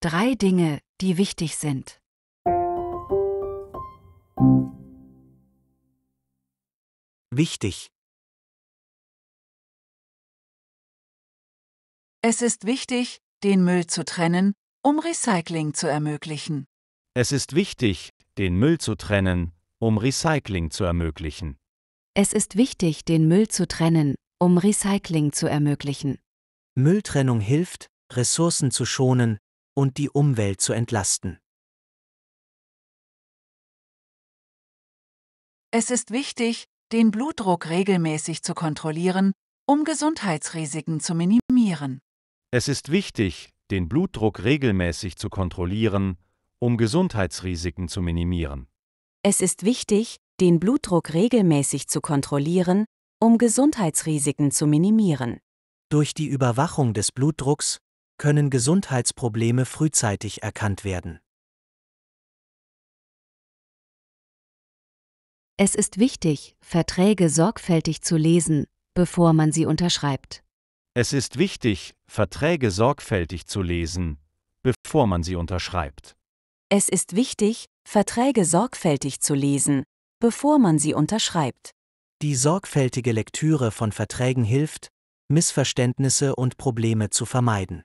Drei Dinge, die wichtig sind. Wichtig. Es ist wichtig, den Müll zu trennen, um Recycling zu ermöglichen. Es ist wichtig, den Müll zu trennen, um Recycling zu ermöglichen. Es ist wichtig, den Müll zu trennen, um Recycling zu ermöglichen. Mülltrennung hilft, Ressourcen zu schonen, und die Umwelt zu entlasten. Es ist wichtig, den Blutdruck regelmäßig zu kontrollieren, um Gesundheitsrisiken zu minimieren. Es ist wichtig, den Blutdruck regelmäßig zu kontrollieren, um Gesundheitsrisiken zu minimieren. Es ist wichtig, den Blutdruck regelmäßig zu kontrollieren, um Gesundheitsrisiken zu minimieren. Durch die Überwachung des Blutdrucks können Gesundheitsprobleme frühzeitig erkannt werden. Es ist wichtig, Verträge sorgfältig zu lesen, bevor man sie unterschreibt. Es ist wichtig, Verträge sorgfältig zu lesen, bevor man sie unterschreibt. Es ist wichtig, Verträge sorgfältig zu lesen, bevor man sie unterschreibt. Die sorgfältige Lektüre von Verträgen hilft, Missverständnisse und Probleme zu vermeiden.